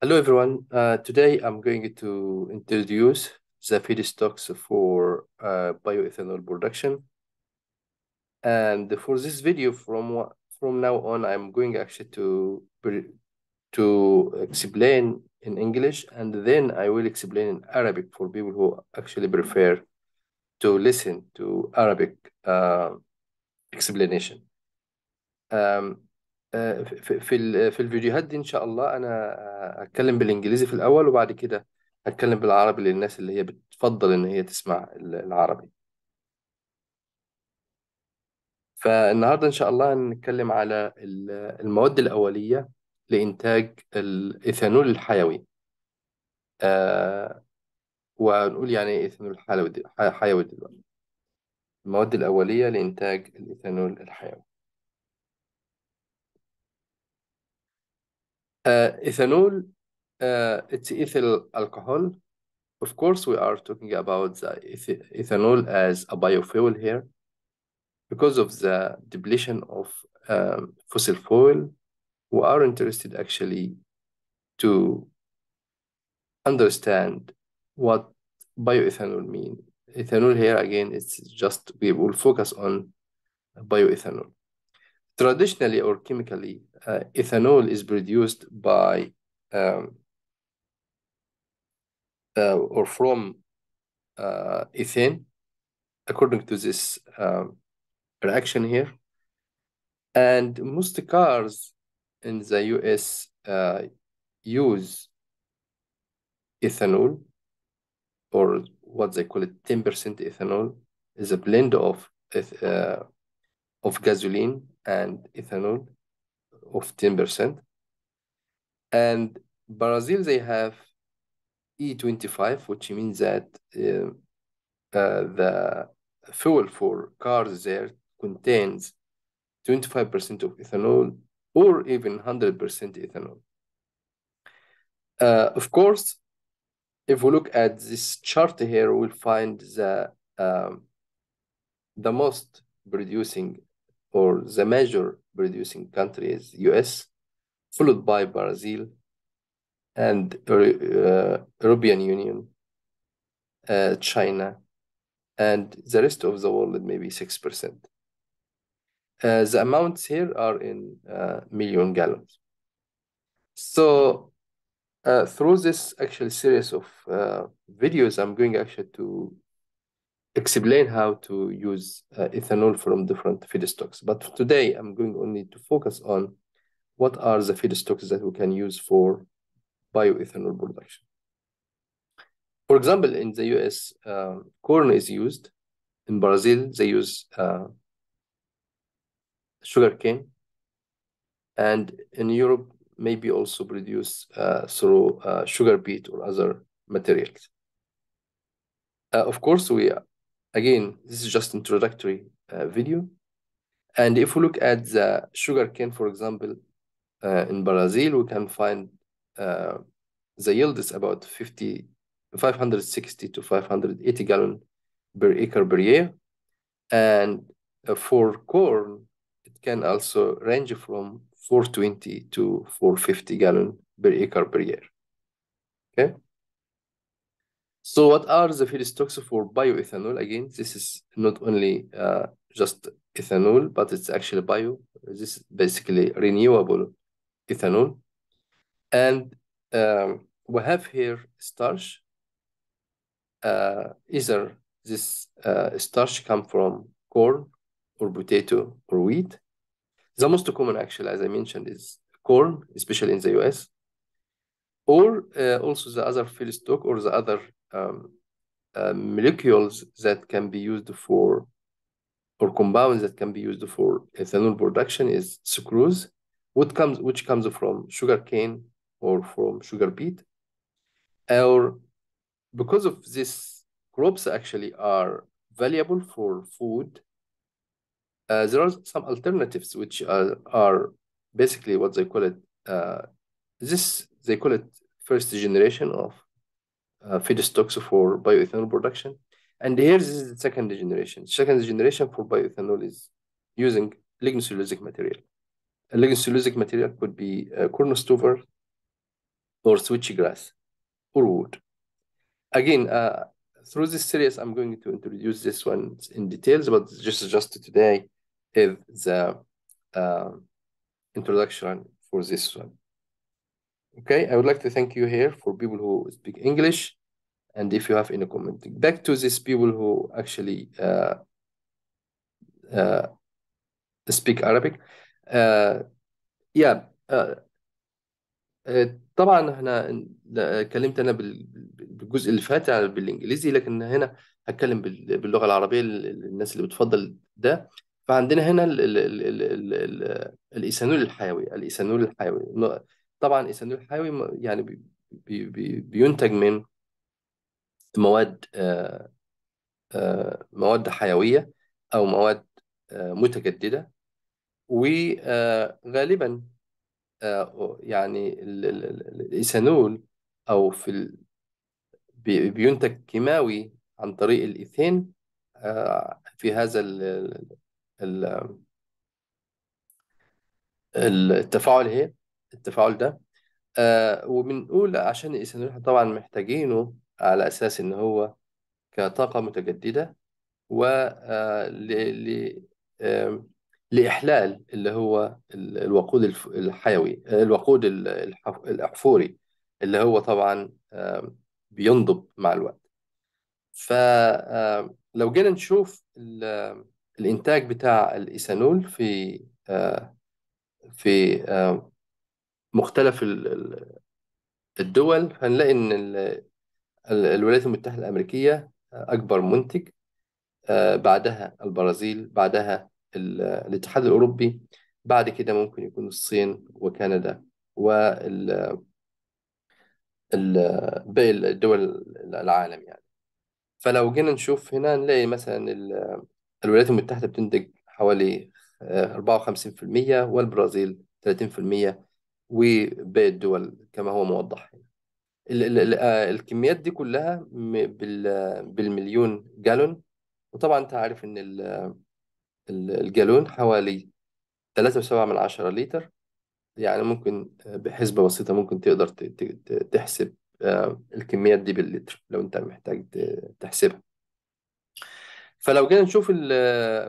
Hello, everyone. Uh, today, I'm going to introduce the feedstocks for uh, bioethanol production. And for this video, from from now on, I'm going actually to to explain in English, and then I will explain in Arabic for people who actually prefer to listen to Arabic uh, explanation. Um, آه، في في الفيديوهات دي إن شاء الله أنا هتكلم بالإنجليزي في الأول وبعد كده هتكلم بالعربي للناس اللي هي بتفضل إن هي تسمع العربي. فالنهارده إن شاء الله هنتكلم على المواد الأولية لإنتاج الإيثانول الحيوي. آه، ونقول يعني إيه إيثانول حيوي دلوقتي. المواد الأولية لإنتاج الإيثانول الحيوي. Uh, ethanol, uh, it's ethyl alcohol. Of course, we are talking about the eth ethanol as a biofuel here because of the depletion of um, fossil fuel. We are interested actually to understand what bioethanol mean. Ethanol here again, it's just we will focus on bioethanol traditionally or chemically, uh, ethanol is produced by um, uh, or from uh, ethane, according to this um, reaction here. And most cars in the US uh, use ethanol, or what they call it, 10% ethanol, is a blend of uh, of gasoline and ethanol of 10%. And Brazil, they have E25, which means that uh, uh, the fuel for cars there contains 25% of ethanol or even 100% ethanol. Uh, of course, if we look at this chart here, we'll find the, um, the most producing or the major producing country is US, followed by Brazil and uh, European Union, uh, China, and the rest of the world, maybe 6%. Uh, the amounts here are in uh, million gallons. So uh, through this actual series of uh, videos, I'm going actually to explain how to use uh, ethanol from different feedstocks. But today I'm going only to focus on what are the feedstocks that we can use for bioethanol production. For example, in the US, uh, um, corn is used. In Brazil, they use uh, sugarcane. And in Europe, maybe also produce uh, through uh, sugar beet or other materials. Uh, of course, we Again, this is just introductory uh, video. And if we look at the sugarcane, for example, uh, in Brazil, we can find uh, the yield is about 50, 560 to 580 gallon per acre per year. And uh, for corn, it can also range from 420 to 450 gallon per acre per year. Okay. So what are the feedstocks for bioethanol? Again, this is not only uh, just ethanol, but it's actually bio. This is basically renewable ethanol. And um, we have here starch. Uh, either this uh, starch come from corn or potato or wheat. The most common actually, as I mentioned, is corn, especially in the US. Or uh, also the other feedstock or the other um, uh, molecules that can be used for or compounds that can be used for ethanol production is sucrose, what comes which comes from sugar cane or from sugar beet, or because of this, crops actually are valuable for food. Uh, there are some alternatives which are, are basically what they call it. Uh, this they call it first generation of uh, feedstocks for bioethanol production. And here is the second generation. Second generation for bioethanol is using lignocellulosic material. A lignocellulosic material could be corn stover or switchgrass or wood. Again, uh, through this series, I'm going to introduce this one in details, but just, just today is the uh, introduction for this one. Okay, I would like to thank you here for people who speak English. And if you have any comment, back to these people who actually uh, uh, speak Arabic. Uh, yeah, uh, طبعا احنا اتكلمت انا بالجزء اللي فات بالانجليزي لكن هنا هتكلم باللغه العربيه للناس اللي بتفضل ده فعندنا هنا الايثانول الحيوي الايثانول الحيوي طبعا الصندوق الحيوي يعني بي بي بينتج من مواد آه، آه، مواد حيوية أو مواد آه، متجددة وغالبا يعني الإيثانول أو في ال... بينتج كيماوي عن طريق الإيثين في هذا التفاعل هي التفاعل ده آه ومن عشان الايثانول طبعا محتاجينه على اساس ان هو كطاقه متجدده و آه، لاحلال اللي هو الوقود الحيوي الوقود الاحفوري اللي هو طبعا بينضب مع الوقت فلو جينا نشوف الانتاج بتاع الايثانول في آه، في مختلف الدول هنلاقي ان الولايات المتحده الامريكيه اكبر منتج آه، بعدها البرازيل بعدها الاتحاد الاوروبي بعد كده ممكن يكون الصين وكندا وال باقي الدول العالم يعني فلو جينا نشوف هنا نلاقي مثلا الولايات المتحدة بتنتج حوالي 54% آه، والبرازيل 30% وباقي الدول كما هو موضح هنا آه، الكميات دي كلها بالمليون جالون وطبعا انت عارف ان الجالون حوالي 3.7 من عشرة لتر يعني ممكن آه، بحسبة بسيطة ممكن تقدر تحسب آه، الكميات دي باللتر لو انت محتاج تحسبها فلو جينا نشوف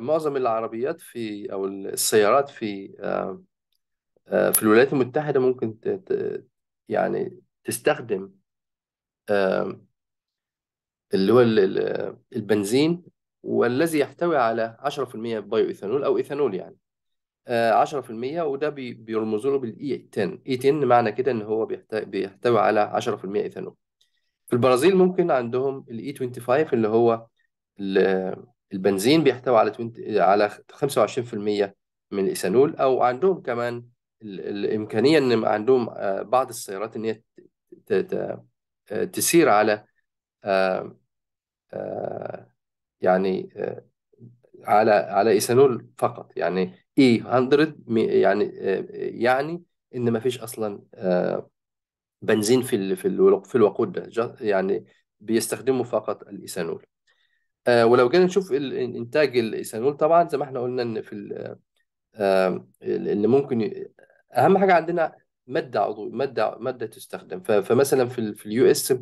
معظم العربيات في او السيارات في آه، في الولايات المتحدة ممكن ت... ت... يعني تستخدم اللي هو البنزين والذي يحتوي على 10% بايو إيثانول أو إيثانول يعني 10% آه، وده بيرمزوا له بالاي 10 e اي 10 e معنى كده ان هو بيحتوي على 10% ايثانول في البرازيل ممكن عندهم الاي 25 e اللي هو البنزين بيحتوي على 20 على 25% من الايثانول او عندهم كمان الامكانيه ان عندهم آه، بعض السيارات ان هي آه، تسير على آه، يعني على على ايثانول فقط يعني اي e 100 يعني يعني ان ما فيش اصلا بنزين في في في الوقود ده يعني بيستخدموا فقط الايثانول ولو جينا نشوف انتاج الايثانول طبعا زي ما احنا قلنا ان في اللي ممكن اهم حاجه عندنا ماده عضو ماده ماده تستخدم فمثلا في الـ في اليو اس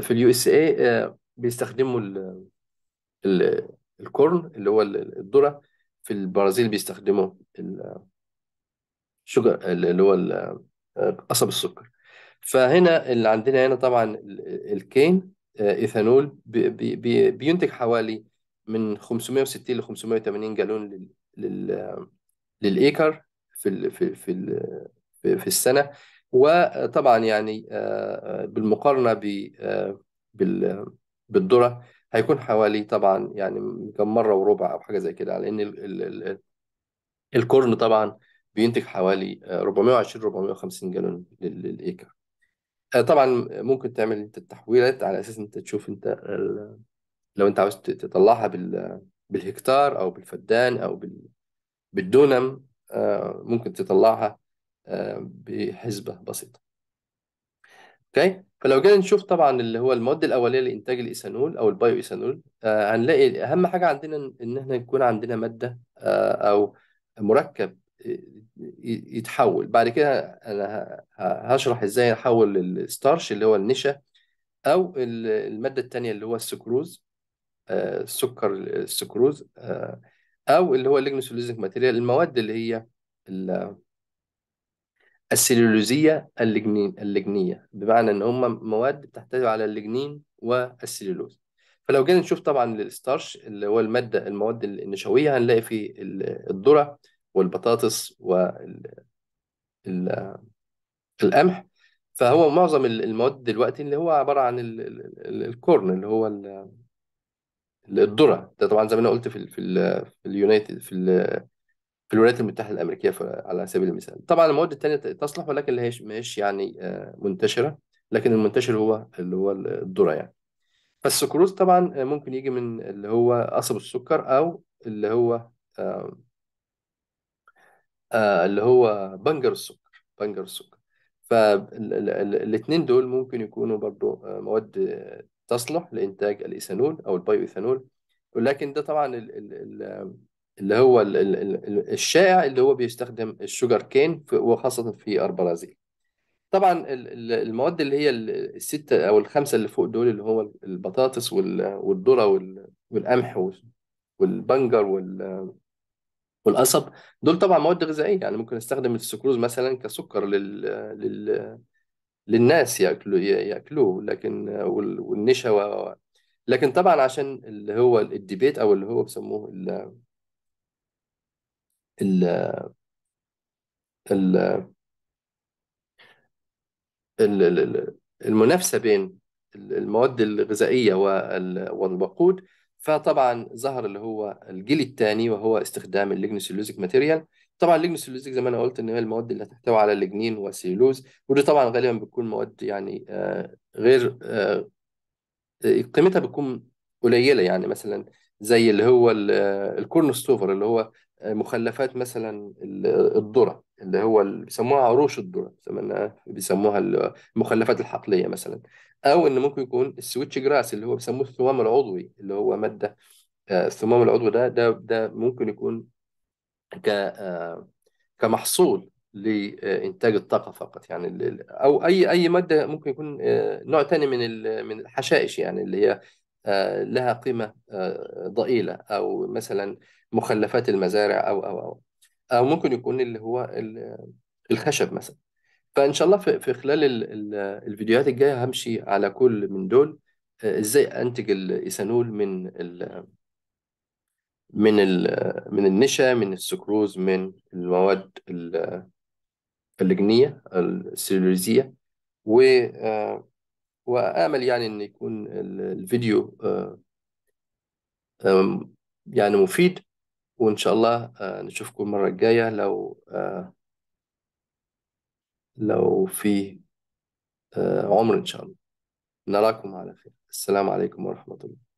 في اليو اس اي آه، بيستخدموا الـ الـ الكورن اللي هو الذره في البرازيل بيستخدموا الشجر اللي هو آه، قصب السكر فهنا اللي عندنا هنا طبعا الكين آه، ايثانول بي بي بينتج حوالي من 560 ل 580 جالون للايكر في الـ في في في السنه وطبعا يعني آه، آه، بالمقارنه آه، بالذره هيكون حوالي طبعا يعني كم مره وربع او حاجه زي كده لان الكورن طبعا بينتج حوالي 420 450 جالون للايكر طبعا ممكن تعمل انت التحويلات على اساس انت تشوف انت لو انت عاوز تطلعها بالهكتار او بالفدان او بالدونم آه، ممكن تطلعها آه، بحسبة بسيطة اوكي فلو جينا نشوف طبعا اللي هو المواد الاوليه لانتاج الايثانول او البايو ايثانول آه، هنلاقي اهم حاجه عندنا ان احنا يكون عندنا ماده او مركب يتحول بعد كده انا هشرح ازاي احول الستارش اللي هو النشا او الماده الثانيه اللي هو السكروز السكر السكروز او اللي هو الليجنوسيلوزيك ماتيريال المواد اللي هي السيلولوزيه اللجنين اللجنيه بمعنى ان هم مواد بتحتوي على اللجنين والسيلولوز فلو جينا نشوف طبعا الستارش اللي هو الماده المواد النشويه هنلاقي فيه الذره والبطاطس والقمح فهو معظم المواد دلوقتي اللي هو عباره عن الكورن اللي هو الذره ده طبعا زي ما انا قلت في الـ في الـ في اليونايتد في الـ في الولايات المتحده الامريكيه على سبيل المثال طبعا المواد الثانيه تصلح ولكن ما هيش يعني آه، منتشره لكن المنتشر هو اللي هو الذره يعني فالسكروز طبعا آه، ممكن يجي من اللي هو قصب السكر او اللي هو آه، اللي هو بنجر السكر بنجر السكر فالاثنين دول ممكن يكونوا برضو مواد تصلح لإنتاج الإيثانول أو البايو ايثانول ولكن ده طبعا اللي هو الشائع اللي هو بيستخدم الشوجر كين وخاصة في البرازيل طبعا المواد اللي هي الستة أو الخمسة اللي فوق دول اللي هو البطاطس والذرة والقمح والبنجر والقصب دول طبعا مواد غذائية يعني ممكن استخدم السكروز مثلا كسكر لل... لل... للناس ياكلوا ياكلوه لكن و... لكن طبعا عشان اللي هو الديبيت او اللي هو بيسموه ال ال ال المنافسه بين المواد الغذائيه والوقود فطبعا ظهر اللي هو الجيل الثاني وهو استخدام الليجنوسيلوزيك ماتيريال طبعا الليجنس والليزيك زي ما انا قلت ان هي المواد اللي هتحتوي على الليجنين والسيلوز ودي طبعا غالبا بتكون مواد يعني آه، غير آه، آه، قيمتها بتكون قليله يعني مثلا زي اللي هو الكورنستوفر اللي هو مخلفات مثلا الذره اللي هو بيسموها عروش الذره بيسموها المخلفات الحقليه مثلا او ان ممكن يكون السويتش جراس اللي هو بيسموه الثمام العضوي اللي هو ماده الثمام العضوي ده ده ده ممكن يكون كمحصول لانتاج الطاقه فقط يعني او اي اي ماده ممكن يكون آه، نوع ثاني من من الحشائش يعني اللي هي آه، لها قيمه آه، ضئيله او مثلا مخلفات المزارع او او او او ممكن يكون اللي هو الخشب مثلا فان شاء الله في خلال الفيديوهات الجايه همشي على كل من دول ازاي انتج الايثانول من من من النشا من السكروز من المواد الفلجنية السلولوزية و آه، وآمل يعني أن يكون الفيديو آه، آه، يعني مفيد وإن شاء الله نشوفكم المرة الجاية لو لو في عمر إن شاء الله نراكم على خير السلام عليكم ورحمة الله